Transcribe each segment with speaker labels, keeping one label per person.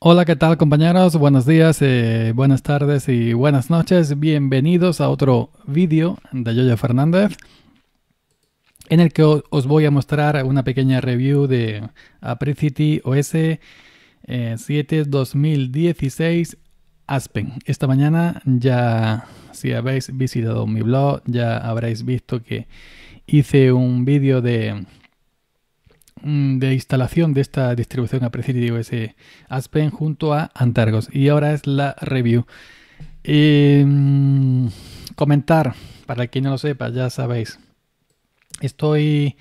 Speaker 1: Hola, ¿qué tal compañeros? Buenos días, eh, buenas tardes y buenas noches. Bienvenidos a otro vídeo de Yoyo Fernández en el que os voy a mostrar una pequeña review de Apricity OS 7 2016 Aspen. Esta mañana ya, si habéis visitado mi blog, ya habréis visto que hice un vídeo de Mm, de instalación de esta distribución a ese Aspen junto a Antargos. Y ahora es la review. Em, comentar, para quien no lo sepa, ya sabéis. Estoy.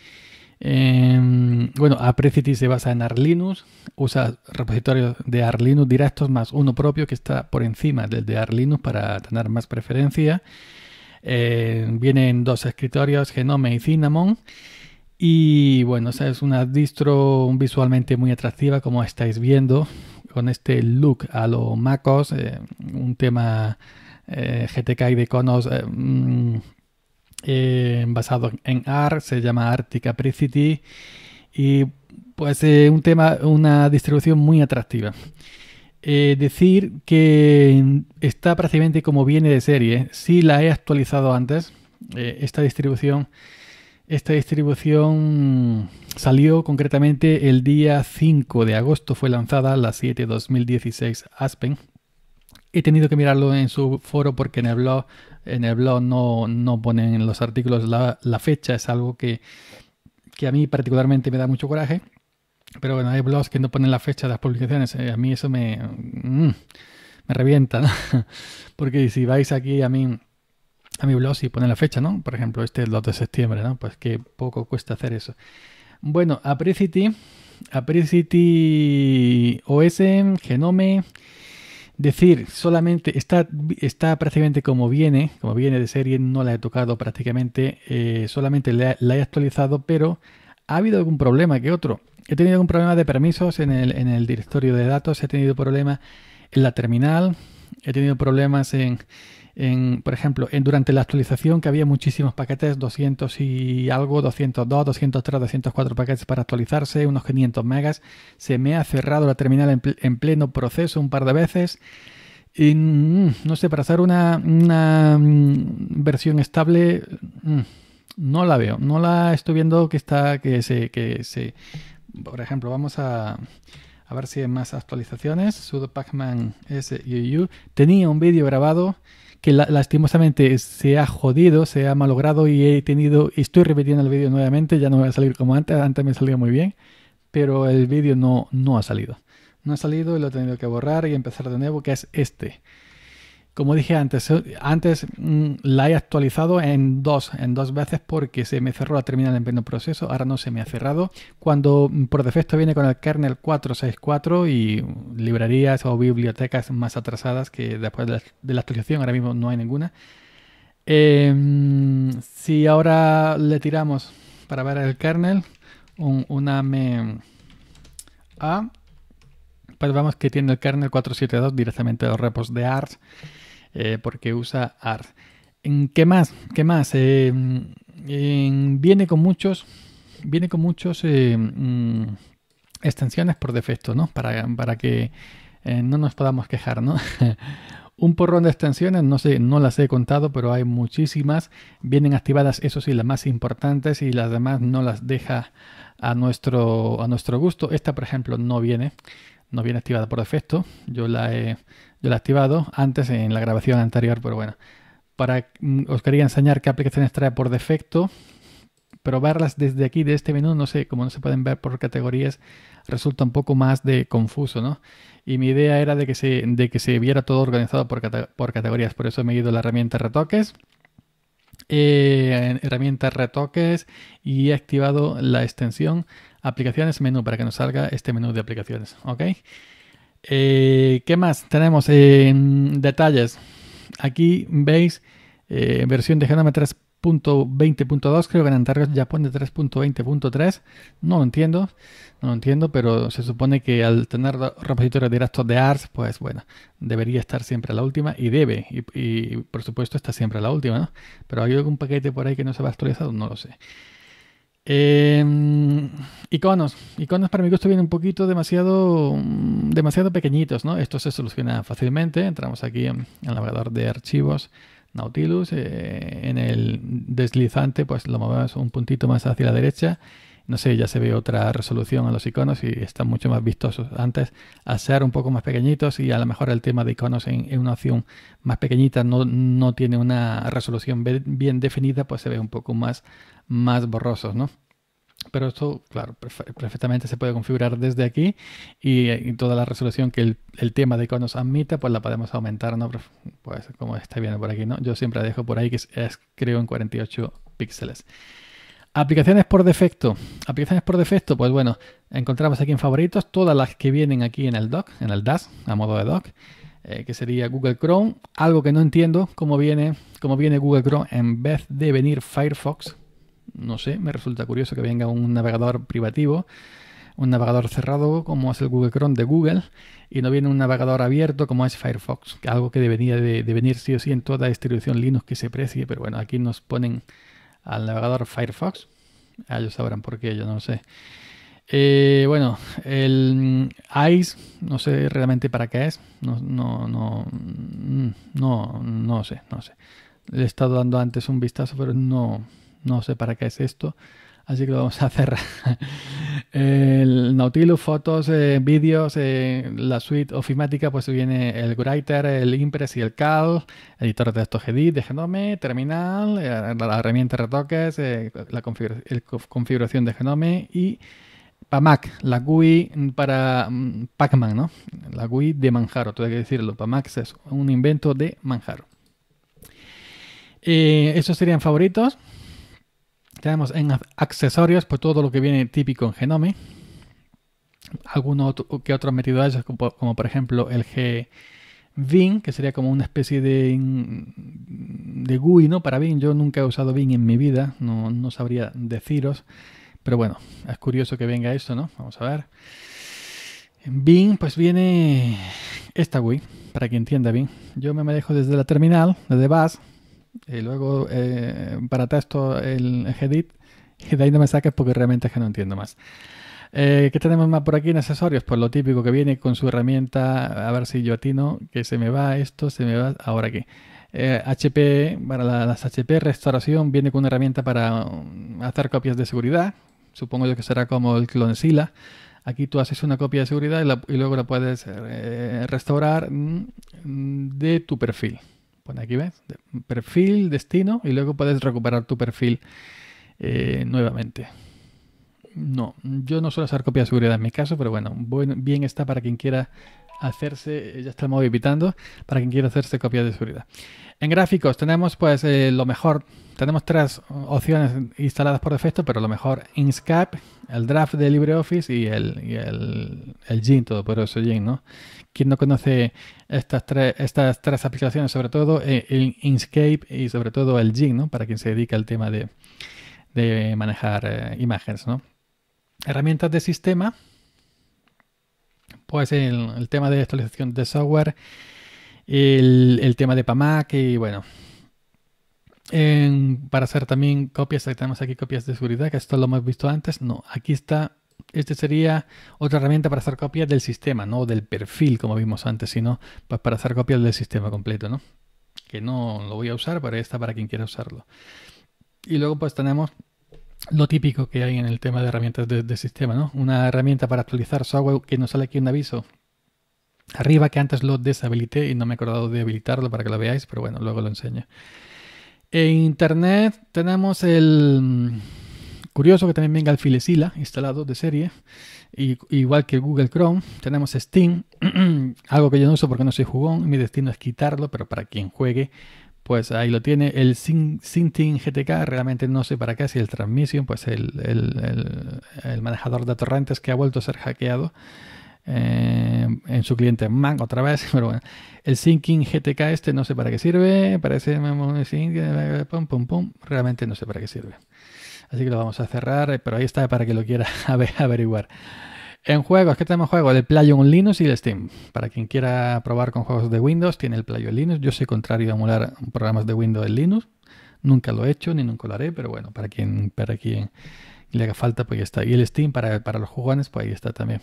Speaker 1: Em, bueno, Aprecity se basa en Arlinux, usa repositorios de Arlinux directos más uno propio que está por encima del de Arlinux para tener más preferencia. Em, vienen dos escritorios, Genome y Cinnamon. Y bueno, es una distro visualmente muy atractiva, como estáis viendo, con este look a los MacOS, eh, un tema eh, GTK de conos eh, mm, basado en ARC, se llama Arctic Apricity, y pues un tema, una distribución muy atractiva. decir que está prácticamente como viene de serie, si la he actualizado antes, esta distribución esta distribución salió concretamente el día 5 de agosto, fue lanzada la 7 2016 Aspen. He tenido que mirarlo en su foro porque en el blog, en el blog no, no ponen en los artículos la, fecha, es algo que, a mí particularmente me da mucho coraje. Pero bueno, hay blogs que no ponen la fecha de las publicaciones. Eh, a mí eso me, mm, me revienta, Porque si vais aquí a mí a mi blog y pone la fecha, ¿no? Por ejemplo, este es el 2 de septiembre, ¿no? Pues que poco cuesta hacer eso. Bueno, Apricity, Apricity OS, Genome, decir solamente está, está prácticamente como viene, como viene de serie, no la he tocado prácticamente, eh, solamente la, he actualizado, pero ha habido algún problema que otro. He tenido algún problema de permisos en el directorio de datos, he tenido problemas en la terminal, he tenido problemas en por ejemplo, en, durante la actualización que había muchísimos paquetes, 200 y algo, 202, 203, 204 paquetes para actualizarse, unos 500 megas. Se me ha cerrado la terminal en, pleno proceso un par de veces. Y, mm, no sé, para hacer una, mm, versión estable, mm, no la veo. No la estoy viendo que está, que se, que se... Por ejemplo, vamos a... A ver si hay más actualizaciones. Sudo Pacman SUU. Tenía un vídeo grabado que lastimosamente se ha jodido, se ha malogrado y he tenido, estoy repitiendo el vídeo nuevamente, ya no va a salir como antes, antes me salía muy bien, pero el vídeo no, no ha salido. No ha salido y lo he tenido que borrar y empezar de nuevo, que es este. Como dije antes, eh, antes mm, la he actualizado en dos, en dos veces porque se me cerró la terminal en pleno proceso, ahora no se me ha cerrado. Cuando mm, por defecto viene con el kernel 464 y mm, librerías o bibliotecas más atrasadas que después de la, actualización ahora mismo no hay ninguna. Em, si ahora le tiramos para ver el kernel, una A, pues vemos que tiene el kernel 472 directamente de los repos de ARS. Eh, porque usa AR. ¿Qué más? ¿Qué más? Eh, viene con muchos, viene con muchos eh, mm, extensiones por defecto, ¿no? Para, para que no nos podamos quejar, ¿no? un porrón de extensiones, no sé, no las he contado, pero hay muchísimas. Vienen activadas, eso sí, las más importantes y las demás no las deja a nuestro, a nuestro gusto. Esta, por ejemplo, no viene no viene activada por defecto. Yo la he, la activado antes en la grabación anterior, pero bueno. Para, mm, os quería enseñar qué aplicaciones trae por defecto, probarlas desde aquí, de este menú, no sé, como no se pueden ver por categorías, resulta un poco más de confuso, ¿no? Y mi idea era de que se, de que se viera todo organizado por, por categorías, por eso he ido la herramienta retoques. Eh, herramientas retoques y he activado la extensión aplicaciones menú para que nos salga este menú de aplicaciones. ¿Ok? Eh, ¿Qué más tenemos? en detalles. Aquí veis eh, versión de Genome 3.20.2, creo que en Antarctica ya pone 3.20.3. No lo entiendo, no lo entiendo, pero se supone que al tener repositorios directo de ARS, pues bueno, debería estar siempre a la última y debe, y, por supuesto está siempre a la última, ¿no? Pero hay algún paquete por ahí que no se va actualizado, no lo sé. Em, iconos. Iconos para mi gusto vienen un poquito demasiado, mm, demasiado pequeñitos, ¿no? Esto se soluciona fácilmente. Entramos aquí en el navegador de archivos Nautilus. Eh, en el deslizante, pues lo movemos un puntito más hacia la derecha no sé, ya se ve otra resolución a los iconos y están mucho más vistosos. Antes, al ser un poco más pequeñitos y a lo mejor el tema de iconos en, una opción más pequeñita no, no, tiene una resolución bien definida, pues se ve un poco más, más borrosos, ¿no? Pero esto, claro, perfectamente se puede configurar desde aquí y, toda la resolución que el, tema de iconos admite pues la podemos aumentar, ¿no? Pues como está viendo por aquí, ¿no? Yo siempre dejo por ahí, que es creo en 48 píxeles. Aplicaciones por defecto. Aplicaciones por defecto, pues bueno, encontramos aquí en favoritos todas las que vienen aquí en el Dock, en el DAS, a modo de doc, eh, que sería Google Chrome. Algo que no entiendo, cómo viene, cómo viene Google Chrome en vez de venir Firefox. No sé, me resulta curioso que venga un navegador privativo un navegador cerrado como es el Google Chrome de Google y no viene un navegador abierto como es Firefox, algo que debería de, de venir sí o sí en toda distribución Linux que se precie, pero bueno, aquí nos ponen al navegador Firefox. Ah, ellos sabrán por qué, yo no sé. Eh, bueno, el mm, ICE, no sé realmente para qué es. No, no, mm, no, no, sé, no sé. Le he estado dando antes un vistazo, pero no, no sé para qué es esto así que lo vamos a cerrar. El Nautilus, fotos, eh, vídeos, eh, la suite ofimática, pues viene el Writer, el Impress y el CAL, editor de texto Gedit, de Genome, terminal, eh, la, herramienta retoques, la configuración de Genome y PAMAC, la GUI para mm, Pac-Man, ¿no? La GUI de Manjaro, tengo que decirlo. PAMAC es un invento de Manjaro. Estos esos serían favoritos en accesorios, pues todo lo que viene típico en Genome. Algunos que otros metidos como, como, por ejemplo el G-Vim, que sería como una especie de, mm, de GUI ¿no? para bin Yo nunca he usado bin en mi vida, no, sabría deciros. Pero bueno, es curioso que venga esto, ¿no? Vamos a ver. En Bing, pues viene esta GUI, para que entienda bien. Yo me manejo desde la terminal, desde Bass, y luego, eh, para texto, el edit Y de ahí no me saques porque realmente es que no entiendo más. Eh, ¿Qué tenemos más por aquí en accesorios? Pues lo típico que viene con su herramienta, a ver si yo atino, que se me va esto, se me va ahora aquí. HP, eh, para las HP restauración, viene con una herramienta para mm, hacer copias de seguridad. Supongo yo que será como el Sila. Aquí tú haces una copia de seguridad y, luego la puedes restaurar mm, de tu perfil aquí, ¿ves? perfil, destino y luego puedes recuperar tu perfil eh, nuevamente. No, yo no suelo hacer copia de seguridad en mi caso, pero bueno, bien está para quien quiera hacerse, eh, ya está el para quien quiera hacerse copia de seguridad. En gráficos tenemos pues eh, lo mejor, tenemos tres opciones instaladas por defecto, pero lo mejor Inkscape, el draft de LibreOffice y el, y el, el eso, Gin, ¿no? Quien no conoce estas tres, estas tres aplicaciones, sobre todo eh, Inkscape y sobre todo el Gin, ¿no? Para quien se dedica al tema de, de manejar imágenes, ¿no? Herramientas de sistema, pues el, el tema de actualización de software, el, tema de PAMAC y bueno. para hacer también copias, tenemos aquí copias de seguridad, que esto lo hemos visto antes. No, aquí está este sería otra herramienta para hacer copias del sistema, no del perfil, como vimos antes, sino pues, para hacer copias del sistema completo, ¿no? Que no lo voy a usar, pero está para quien quiera usarlo. Y luego pues tenemos lo típico que hay en el tema de herramientas de, sistema, ¿no? Una herramienta para actualizar software que nos sale aquí un aviso. Arriba que antes lo deshabilité y no me he acordado de habilitarlo para que lo veáis, pero bueno, luego lo enseño. En internet tenemos el mm, curioso que también venga el Filesila instalado de serie, igual que Google Chrome. Tenemos Steam, algo que yo no uso porque no soy jugón. Mi destino es quitarlo, pero para quien juegue, pues ahí lo tiene. El syncing GTK, realmente no sé para qué, si el Transmission, pues el, manejador de torrentes que ha vuelto a ser hackeado eh, en su cliente MAC otra vez. Pero bueno, el syncing GTK este no sé para qué sirve. Parece. Eh, eh, pum, pum, pum. Realmente no sé para qué sirve. Así que lo vamos a cerrar, pero ahí está para que lo quiera averiguar. En juegos, ¿qué tenemos juego? El PlayOn Linux y el Steam. Para quien quiera probar con juegos de Windows, tiene el PlayOn Linux. Yo soy contrario a emular programas de Windows en Linux. Nunca lo he hecho ni nunca lo haré, pero bueno, para quien, para quien le haga falta, pues ya está. Y el Steam para, para los jugones, pues ahí está también.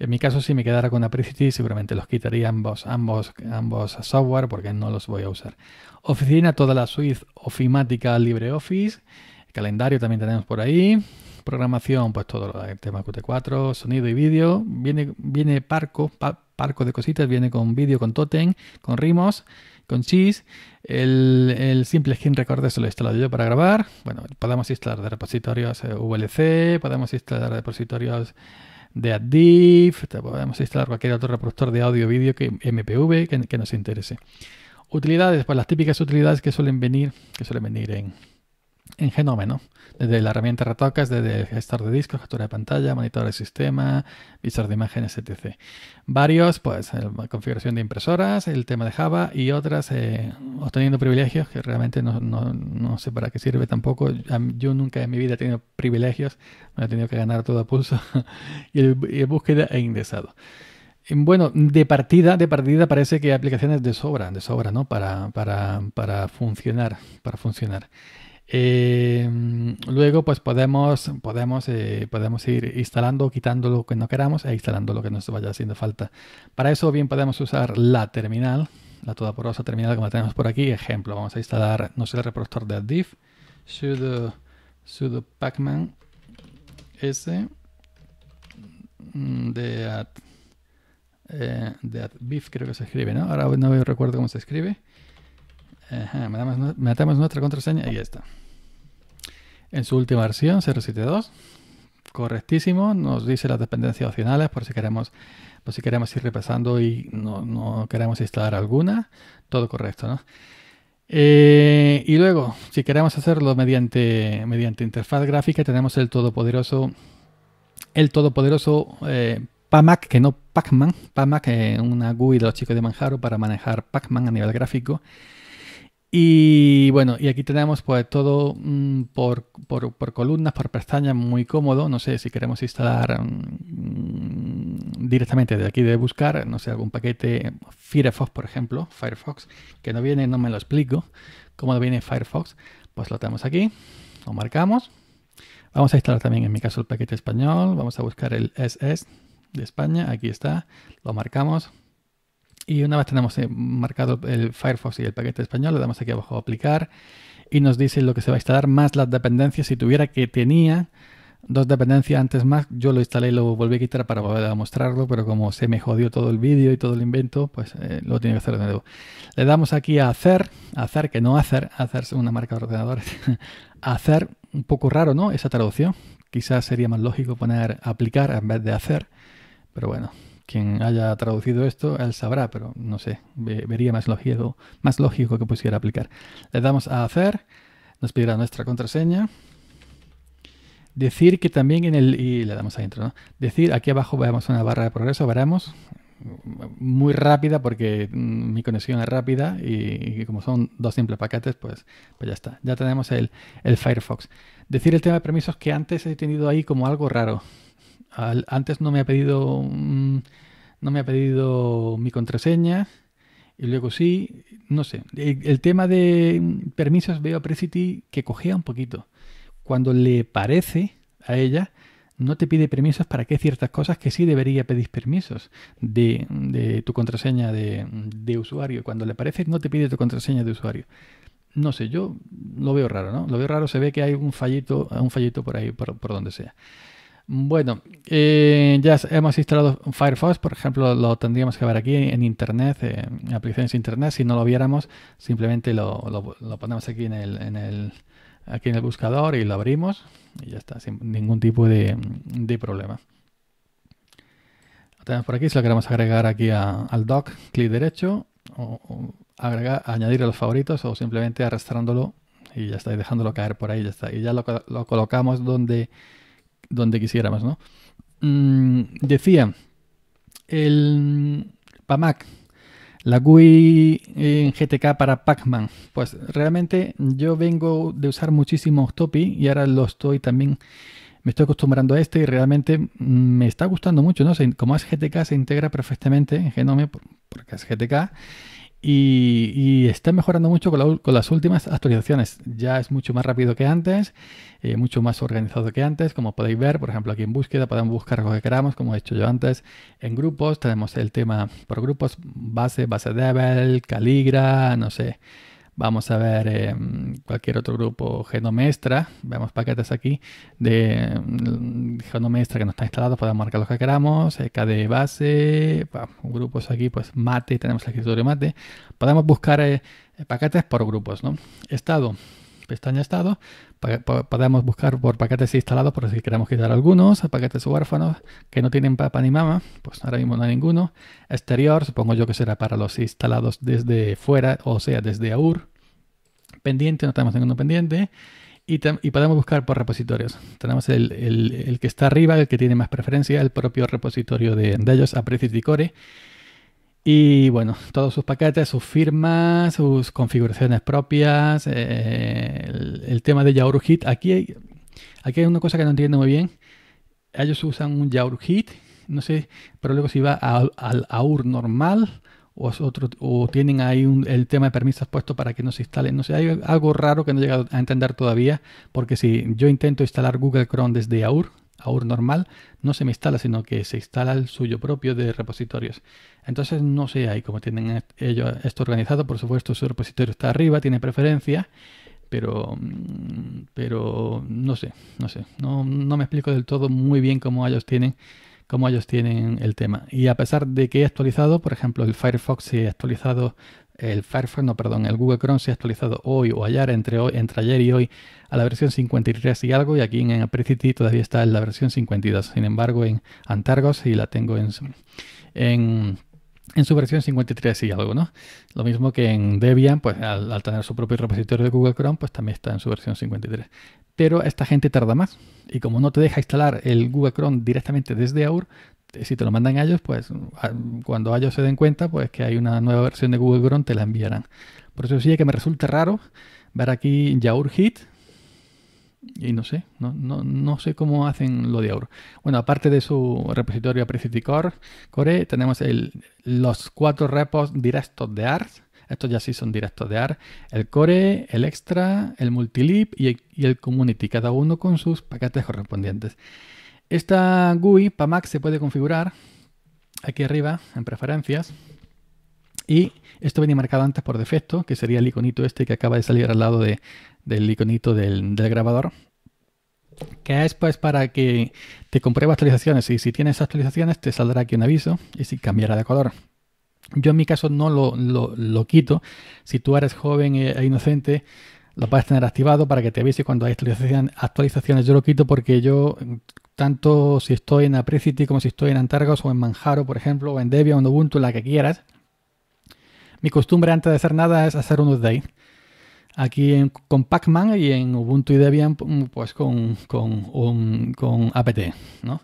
Speaker 1: En mi caso, si me quedara con Apricity, seguramente los quitaría ambos, ambos, ambos software porque no los voy a usar. Oficina, toda la suite ofimática LibreOffice. Calendario también tenemos por ahí programación, pues todo el tema QT4, sonido y vídeo. Viene, viene Parco, Parco de cositas, viene con vídeo, con Totem, con Rimos, con Cheese. El, simple skin recorder se lo he instalado yo para grabar. Bueno, podemos instalar de repositorios eh, VLC, podemos instalar repositorios de adif podemos instalar cualquier otro reproductor de audio vídeo que MPV que, que nos interese. Utilidades, pues las típicas utilidades que suelen venir, que suelen venir en, en Genómeno, desde la herramienta Retocas, desde el gestor de discos, captura de pantalla, monitor de sistema, visor de imágenes, etc. Varios, pues, la configuración de impresoras, el tema de Java y otras, eh, obteniendo privilegios que realmente no, no, sé para qué sirve tampoco. Yo nunca en mi vida he tenido privilegios, me he tenido que ganar todo a pulso y, búsqueda e ingresado Bueno, de partida, de partida parece que hay aplicaciones de sobra, de sobra, ¿no? Para, para, para funcionar, para funcionar. Em, luego pues podemos, podemos, eh, podemos ir instalando, quitando lo que no queramos e instalando lo que nos vaya haciendo falta. Para eso bien podemos usar la terminal, la toda porosa terminal que tenemos por aquí. Ejemplo, vamos a instalar, no sé, el reproductor de div, sudo, sudo pacman s mm, de ad eh, creo que se escribe, ¿no? Ahora no recuerdo cómo se escribe metemos nuestra contraseña y ya está. En su última versión, 072, correctísimo, nos dice las dependencias opcionales por si queremos, por si queremos ir repasando y no, queremos instalar alguna, todo correcto, ¿no? Eh, y luego, si queremos hacerlo mediante, mediante interfaz gráfica, tenemos el todopoderoso, el todopoderoso eh, PAMAC, que no Pacman, PAMAC, eh, una GUI de los chicos de Manjaro para manejar Pacman a nivel gráfico. Y bueno, y aquí tenemos pues todo mm, por, por, columnas, por pestañas, muy cómodo. No sé si queremos instalar mm, directamente de aquí de buscar, no sé, algún paquete Firefox, por ejemplo, Firefox, que no viene, no me lo explico, cómo viene Firefox, pues lo tenemos aquí, lo marcamos. Vamos a instalar también en mi caso el paquete español, vamos a buscar el SS de España, aquí está, lo marcamos, y una vez tenemos eh, marcado el Firefox y el paquete español, le damos aquí abajo a aplicar y nos dice lo que se va a instalar más las dependencias. Si tuviera que tenía dos dependencias antes más, yo lo instalé y lo volví a quitar para volver a mostrarlo, pero como se me jodió todo el vídeo y todo el invento, pues eh, lo tiene que hacer de nuevo. Le damos aquí a hacer, hacer que no hacer, hacer una marca de ordenadores, hacer, un poco raro, ¿no? Esa traducción. Quizás sería más lógico poner aplicar en vez de hacer, pero bueno, quien haya traducido esto, él sabrá, pero no sé, vería más lógico, más lógico que pusiera aplicar. Le damos a hacer, nos pedirá nuestra contraseña. Decir que también en el... y le damos a intro, ¿no? Decir, aquí abajo veamos una barra de progreso, veremos, muy rápida porque mm, mi conexión es rápida y, como son dos simples paquetes, pues, pues ya está. Ya tenemos el, el Firefox. Decir el tema de permisos que antes he tenido ahí como algo raro antes no me ha pedido mm, no me ha pedido mi contraseña y luego sí, no sé. El, tema de permisos veo a Precity que cogea un poquito. Cuando le parece a ella, no te pide permisos para que ciertas cosas que sí debería pedir permisos de, tu contraseña de, usuario. Cuando le parece, no te pide tu contraseña de usuario. No sé, yo lo veo raro, ¿no? Lo veo raro, se ve que hay un fallito, un fallito por ahí, por donde sea. Bueno, eh, ya hemos instalado Firefox, por ejemplo, lo tendríamos que ver aquí en Internet, en aplicaciones Internet. Si no lo viéramos, simplemente lo, ponemos aquí en el, aquí en el buscador y lo abrimos y ya está, sin ningún tipo de, problema. Lo tenemos por aquí, si lo queremos agregar aquí al dock, clic derecho, o, añadir a los favoritos o simplemente arrastrándolo y ya está, y dejándolo caer por ahí, ya está. Y ya lo colocamos donde donde quisiéramos, ¿no? Mm, decía, el PAMAC, la GUI en GTK para Pacman. Pues realmente yo vengo de usar muchísimo Octopi y ahora lo estoy también, me estoy acostumbrando a este y realmente mm, me está gustando mucho, ¿no? Como es GTK se integra perfectamente en Genome porque es GTK y, está mejorando mucho con, las últimas actualizaciones. Ya es mucho más rápido que antes, eh, mucho más organizado que antes. Como podéis ver, por ejemplo, aquí en búsqueda podemos buscar lo que queramos, como he hecho yo antes. En grupos tenemos el tema por grupos, base, base devel caligra, no sé, Vamos a ver eh, cualquier otro grupo, Genomestra, Vemos paquetes aquí de mm, Genomestra que no está instalado, podemos marcar los que queramos, eh, de base, grupos aquí, pues mate, tenemos el escritorio mate. Podemos buscar eh, paquetes por grupos, ¿no? Estado, pestaña estado, podemos buscar por paquetes instalados por si queremos quitar algunos, paquetes huérfanos que no tienen papa ni mama, pues ahora mismo no hay ninguno. Exterior, supongo yo que será para los instalados desde fuera, o sea, desde AUR. Pendiente, no tenemos ninguno pendiente. Y, podemos buscar por repositorios. Tenemos el, que está arriba, el que tiene más preferencia, el propio repositorio de, ellos, Apreciate Core y bueno, todos sus paquetes, sus firmas, sus configuraciones propias, eh, el, tema de Yaur Hit. Aquí hay, hay una cosa que no entiendo muy bien. Ellos usan un Yaur Hit, no sé, pero luego si va al, AUR normal o, o tienen ahí el tema de permisos puesto para que no se instalen. No sé, hay algo raro que no he llegado a entender todavía, porque si yo intento instalar Google Chrome desde AUR, AUR normal no se me instala, sino que se instala el suyo propio de repositorios. Entonces no sé ahí cómo tienen ellos esto organizado. Por supuesto, su repositorio está arriba, tiene preferencia pero, mm, pero no sé, no sé. No, no me explico del todo muy bien cómo ellos tienen cómo ellos tienen el tema. Y a pesar de que he actualizado, por ejemplo, el Firefox se ha actualizado, el Firefox, no, perdón, el Google Chrome se ha actualizado hoy o ayer, entre, hoy, entre ayer y hoy, a la versión 53 y algo, y aquí en Apricity todavía está en la versión 52. Sin embargo, en Antargos y la tengo en, en su versión 53 y algo, ¿no? Lo mismo que en Debian, pues al, al, tener su propio repositorio de Google Chrome, pues también está en su versión 53 pero esta gente tarda más. Y como no te deja instalar el Google Chrome directamente desde AUR, eh, si te lo mandan a ellos, pues cuando ellos se den cuenta, pues que hay una nueva versión de Google Chrome, te la enviarán. Por eso sí que me resulta raro ver aquí Yaur Hit. Y no sé, no, sé cómo hacen lo de AUR. Bueno, aparte de su repositorio Apricity Core, Core, tenemos los cuatro repos directos de ARS estos ya sí son directos de AR. El Core, el Extra, el multilip y el, y el Community, cada uno con sus paquetes correspondientes. Esta GUI para Mac se puede configurar aquí arriba en preferencias. Y esto venía marcado antes por defecto, que sería el iconito este que acaba de salir al lado del iconito del, grabador, que es pues, para que te compruebe actualizaciones y si tienes actualizaciones te saldrá aquí un aviso y si cambiará de color yo en mi caso no lo, quito. Si tú eres joven e, e inocente, lo puedes tener activado para que te avise cuando hay actualizaciones. Yo lo quito porque yo, tanto si estoy en Apricity como si estoy en Antargos o en Manjaro, por ejemplo, o en Debian o en Ubuntu, la que quieras, mi costumbre antes de hacer nada es hacer un update. Aquí con con man y en Ubuntu y Debian, pues con, con APT, ¿no?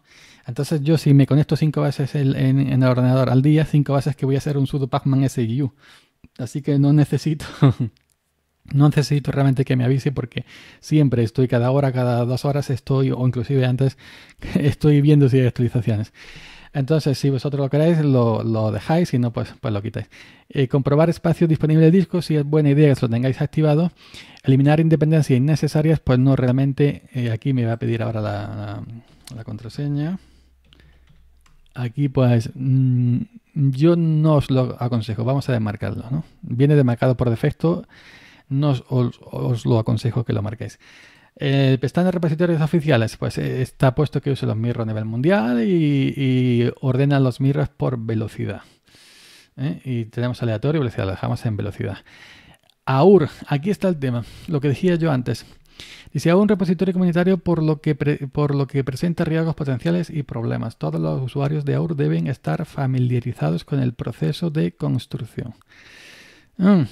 Speaker 1: Entonces yo si me conecto cinco veces en, el ordenador al día, cinco veces que voy a hacer un sudo pacman SGU. Así que no necesito, no necesito realmente que me avise porque siempre estoy cada hora, cada dos horas estoy, o inclusive antes, estoy viendo si hay actualizaciones. Entonces, si vosotros lo queréis, lo, dejáis, si no, pues, pues lo quitáis. Eh, comprobar espacio disponible de disco, si es buena idea que lo tengáis activado. Eliminar independencias innecesarias, pues no realmente. Eh, aquí me va a pedir ahora la contraseña. Aquí pues mm, yo no os lo aconsejo, vamos a desmarcarlo, ¿no? Viene demarcado por defecto, no os, lo aconsejo que lo marquéis. El pestaña de repositorios oficiales, pues eh, está puesto que use los mirros a nivel mundial y, ordena los mirros por velocidad. ¿eh? Y tenemos aleatorio y velocidad, lo dejamos en velocidad. AUR, aquí está el tema, lo que decía yo antes. Dice, hago un repositorio comunitario por lo que, por lo que presenta riesgos potenciales y problemas. Todos los usuarios de AUR deben estar familiarizados con el proceso de construcción. Mm.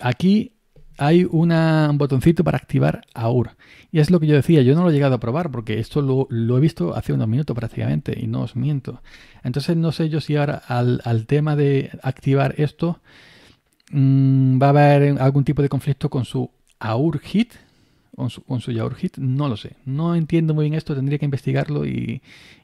Speaker 1: Aquí hay un botoncito para activar AUR. Y es lo que yo decía, yo no lo he llegado a probar porque esto lo, he visto hace unos minutos prácticamente y no os miento. Entonces no sé yo si ahora al, al tema de activar esto mm, va a haber algún tipo de conflicto con su su Aur HIT, no lo sé. No entiendo muy bien esto, tendría que investigarlo y,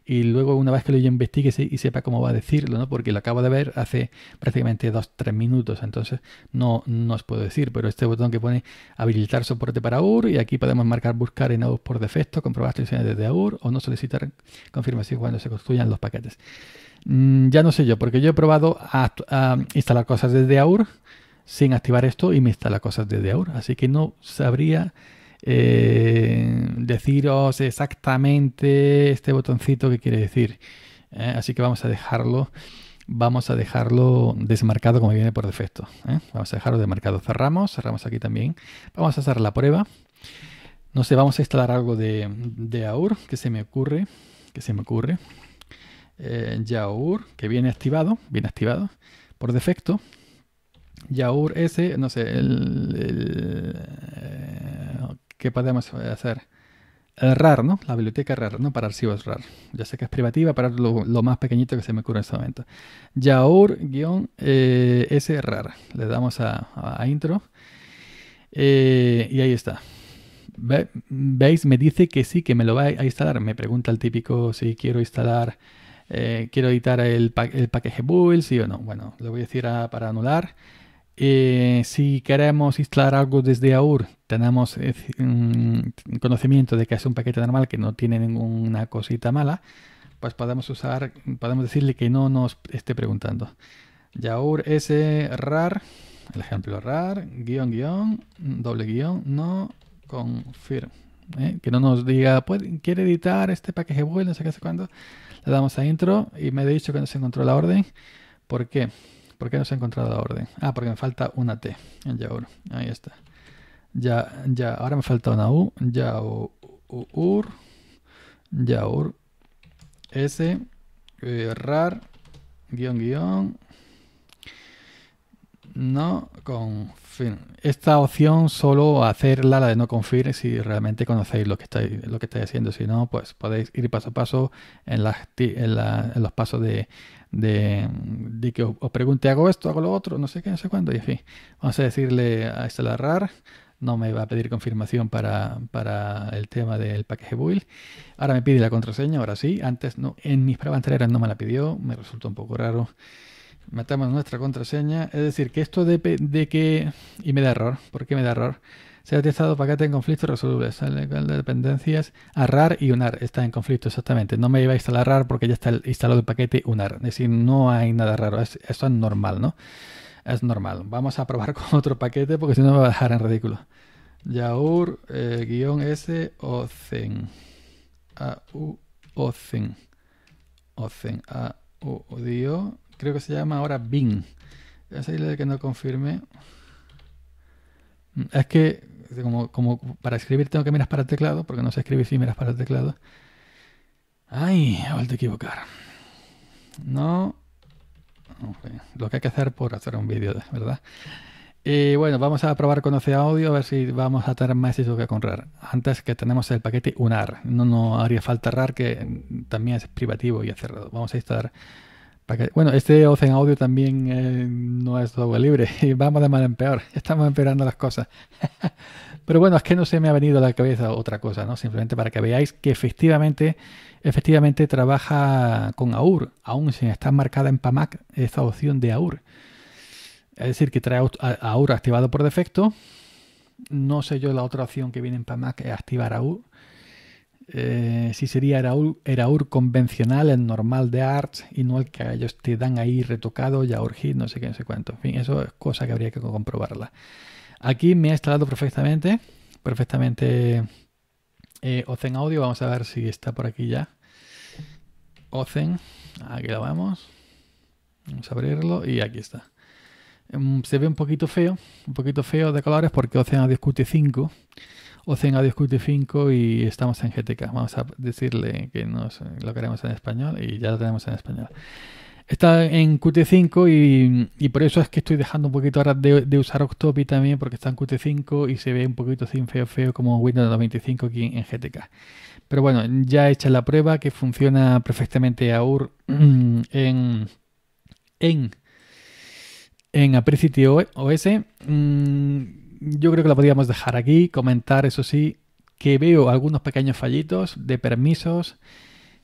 Speaker 1: luego una vez que lo yo investigue y sepa cómo va a decirlo, ¿no? porque lo acabo de ver hace prácticamente 2-3 minutos, entonces no, no os puedo decir, pero este botón que pone habilitar soporte para AUR y aquí podemos marcar buscar en AUR por defecto, comprobar desde AUR o no solicitar confirmación cuando se construyan los paquetes. Mm, ya no sé yo, porque yo he probado a instalar cosas desde AUR sin activar esto y me instala cosas desde ahora. Así que no sabría eh, deciros exactamente este botoncito que quiere decir. ¿eh? así que vamos a dejarlo. Vamos a dejarlo desmarcado como viene por defecto. ¿eh? Vamos a dejarlo desmarcado. Cerramos, cerramos aquí también. Vamos a hacer la prueba. No sé, vamos a instalar algo de, AUR que se me ocurre. Que se me ocurre. Yaur, que viene activado, viene activado por defecto. Yaur S, no sé, el, eh, ¿qué podemos hacer? Eh, RAR, ¿no? La biblioteca RAR, ¿no? Para archivos RAR. Ya sé que es privativa, para lo, más pequeñito que se me ocurre en este momento. Yaur-S eh, RAR. Le damos a, intro. y ahí está. ¿Veis? Me dice que sí, que me lo va a instalar. Me pregunta el típico si quiero instalar, quiero editar el, paquete build, sí o no. Bueno, le voy a decir ah, para anular. Y eh, si queremos instalar algo desde AUR, tenemos eh, mm, conocimiento de que es un paquete normal que no tiene ninguna cosita mala, pues podemos usar, podemos decirle que no nos esté preguntando. Yaur S eh, rar, el ejemplo rar, guión guión, doble guión, no confirm. Que no nos diga, quiere editar este paquete vuelve, no sé qué, hace cuándo. Le damos a intro y me ha dicho que no se encontró la orden. ¿Por qué? ¿Por qué no se ha encontrado la orden? Ah, porque me falta una T en Yaur. Ahí está. Ya, ya, ahora me falta una U. Yaur. Yaur. S. errar, eh, Guión, guión. No fin. Esta opción solo hacerla, la de no confirmar si realmente conocéis lo que estáis, lo que estáis haciendo. Si no, pues podéis ir paso a paso en, los pasos de, de, que os, pregunte, hago esto, hago lo otro, no sé qué, no sé cuándo. Y en fin, vamos a decirle a instalar RAR. No me va a pedir confirmación para, el tema del paquete build. Ahora me pide la contraseña, ahora sí. Antes no, en mis pruebas anteriores no me la pidió, me resultó un poco raro metemos nuestra contraseña. Es decir, que esto depende de que... Y me da error. ¿Por qué me da error? Se ha detectado paquete en conflicto resoluble. Sale con dependencias. ARRAR y UNAR está en conflicto, exactamente. No me iba a instalar RAR porque ya está instalado el paquete UNAR. Es decir, no hay nada raro. esto es normal, ¿no? Es normal. Vamos a probar con otro paquete porque si no me va a dejar en ridículo. Yaur eh, S OCEN. A U OCEN. OCEN. A U -O creo que se llama ahora Bing. Esa es la que no confirme. Mm, es que como, para escribir tengo que mirar para el teclado, porque no se escribe si miras para el teclado. Ay, he vuelto a equivocar. No. Lo que hay que hacer por hacer un vídeo, ¿verdad? Y bueno, vamos a probar con Audio a ver si vamos a tener más eso que con RAR. Antes que tenemos el paquete UNAR. No, no haría falta RAR, que también es privativo y ha cerrado. Vamos a instalar bueno, este en Audio también eh, no es doble libre. y Vamos de mal en peor. Estamos empeorando las cosas. Pero bueno, es que no se me ha venido a la cabeza otra cosa, ¿no? Simplemente para que veáis que efectivamente, efectivamente trabaja con AUR, aún sin estar marcada en PAMAC esta opción de AUR. Es decir, que trae AUR activado por defecto. No sé yo la otra opción que viene en PAMAC es activar AUR. Eh, si sería Eraur, Eraur convencional, el normal de Arts, y no el que ellos te dan ahí retocado, ya urgir no sé qué, no sé cuánto. En fin, eso es cosa que habría que comprobarla. Aquí me ha instalado perfectamente, perfectamente eh, Ozen Audio. Vamos a ver si está por aquí ya. Ozen, aquí lo vamos. Vamos a abrirlo y aquí está. Mm, se ve un poquito feo, un poquito feo de colores porque Ozen Audio 5 OCEN Audio 5 y estamos en GTK. Vamos a decirle que nos lo queremos en español y ya lo tenemos en español. Está en Qt5 y, por eso es que estoy dejando un poquito ahora de, usar Octopi también porque está en Qt5 y se ve un poquito sin feo feo como Windows 95 aquí en, GTK. Pero bueno, ya he hecho la prueba que funciona perfectamente AUR en, en, en Apricity OS. Mm, yo creo que la podríamos dejar aquí. Comentar, eso sí, que veo algunos pequeños fallitos de permisos.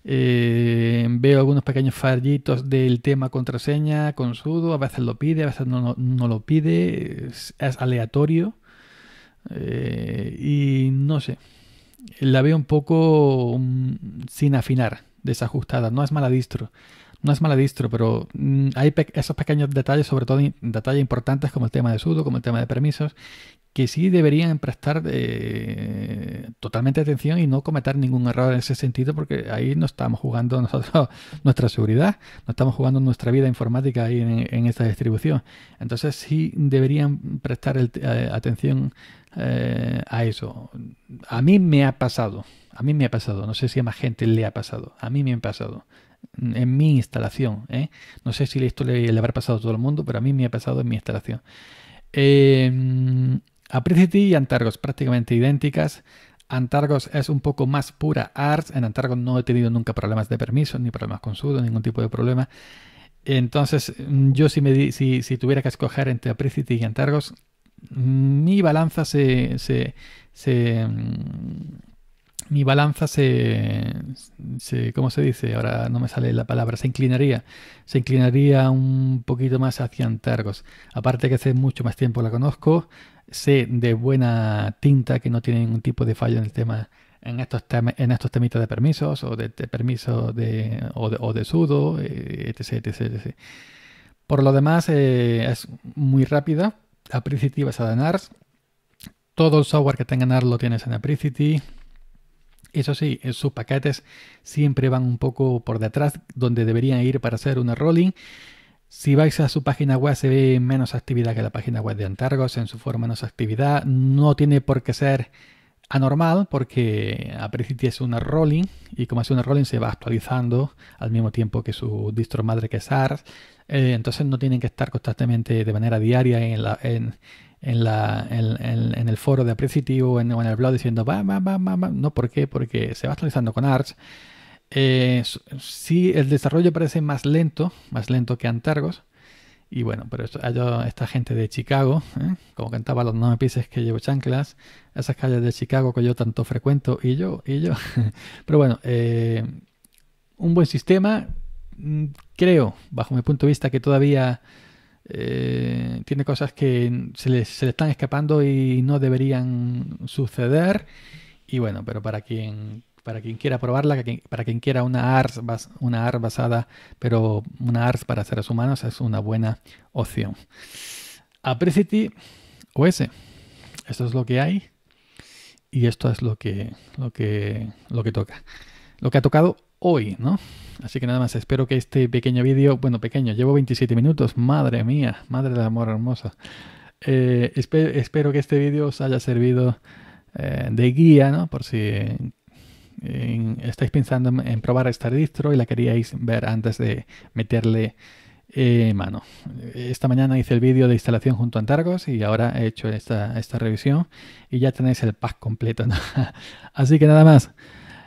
Speaker 1: Eh, veo algunos pequeños fallitos del tema contraseña con sudo. A veces lo pide, a veces no, lo pide. Es, aleatorio. Eh, y no sé. La veo un poco mm, sin afinar, desajustada. No es maladistro. distro no es mala pero mm, hay esos pequeños detalles, sobre todo detalles importantes como el tema de sudo, como el tema de permisos, que sí deberían prestar eh, totalmente atención y no cometer ningún error en ese sentido, porque ahí no estamos jugando nosotros nuestra seguridad, no estamos jugando nuestra vida informática ahí en, esta distribución. Entonces sí deberían prestar eh, atención eh, a eso. A mí me ha pasado, a mí me ha pasado, no sé si a más gente le ha pasado, a mí me ha pasado en mi instalación. ¿eh? No sé si esto le, habrá pasado a todo el mundo, pero a mí me ha pasado en mi instalación. Eh, em, Apricity y Antargos, prácticamente idénticas. Antargos es un poco más pura Arts, En Antargos no he tenido nunca problemas de permiso, ni problemas con sudo, ningún tipo de problema. Entonces, mm, yo si, me si, tuviera que escoger entre Apricity y Antargos, mm, mi balanza se, se, se, mm, mi balanza se, ¿Cómo se dice? Ahora no me sale la palabra. Se inclinaría. Se inclinaría un poquito más hacia Antargos. Aparte que hace mucho más tiempo la conozco. Sé de buena tinta que no tiene ningún tipo de fallo en el tema. En estos, en estos temitas de permisos o de, permiso de, o, de, sudo, eh, etc, etc, etc. Por lo demás, eh, es muy rápida. Apricity basada en ARS. Todo el software que tenga en ARS lo tienes en Apricity. Eso sí, eh, sus paquetes siempre van un poco por detrás donde deberían ir para hacer una rolling. Si vais a su página web se ve menos actividad que la página web de Antargos, en su forma menos actividad. No tiene por qué ser anormal porque a principio es una rolling y como hace una rolling se va actualizando al mismo tiempo que su distro madre que es ARS. Eh, entonces no tienen que estar constantemente de manera diaria en, la, en, el foro de Apreciativo o en, el blog diciendo, va, va, va, va, no, ¿por qué? Porque se va actualizando con Arch. Eh, si sí, el desarrollo parece más lento, más lento que Antargos. Y bueno, pero esto, esta gente de Chicago, ¿eh? como cantaba los no me pises que llevo chanclas, esas calles de Chicago que yo tanto frecuento, y yo, y yo. pero bueno, eh, un buen sistema, mm, creo, bajo mi punto de vista, que todavía eh, tiene cosas que se le, están escapando y no deberían suceder. Y bueno, pero para quien para quien quiera probarla, para quien quiera una ARS, una basada, pero una ARS para seres humanos es una buena opción. Apricity OS. Esto es lo que hay y esto es lo que, lo que, lo que toca. Lo que ha tocado hoy, ¿no? Así que nada más, espero que este pequeño vídeo, bueno, pequeño, llevo 27 minutos, madre mía, madre del amor hermoso. Eh, espero que este vídeo os haya servido eh, de guía, ¿no? Por si estáis pensando en, probar esta distro y la queríais ver antes de meterle eh, mano. Esta mañana hice el vídeo de instalación junto a Antargos y ahora he hecho esta, esta revisión y ya tenéis el pack completo, ¿no? Así que nada más.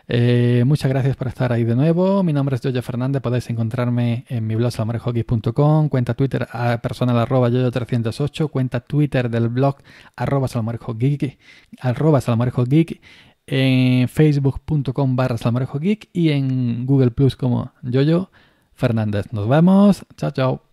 Speaker 1: Eh, muchas gracias por estar ahí de nuevo. Mi nombre es Yoyo Fernández. Podéis encontrarme en mi blog salmarhockey.com, cuenta Twitter a personal arroba yoyo308, cuenta Twitter del blog arroba salmarhockey, arroba en facebook.com barra geek y en Google Plus como yoyo Fernández. Nos vemos. Chao, chao.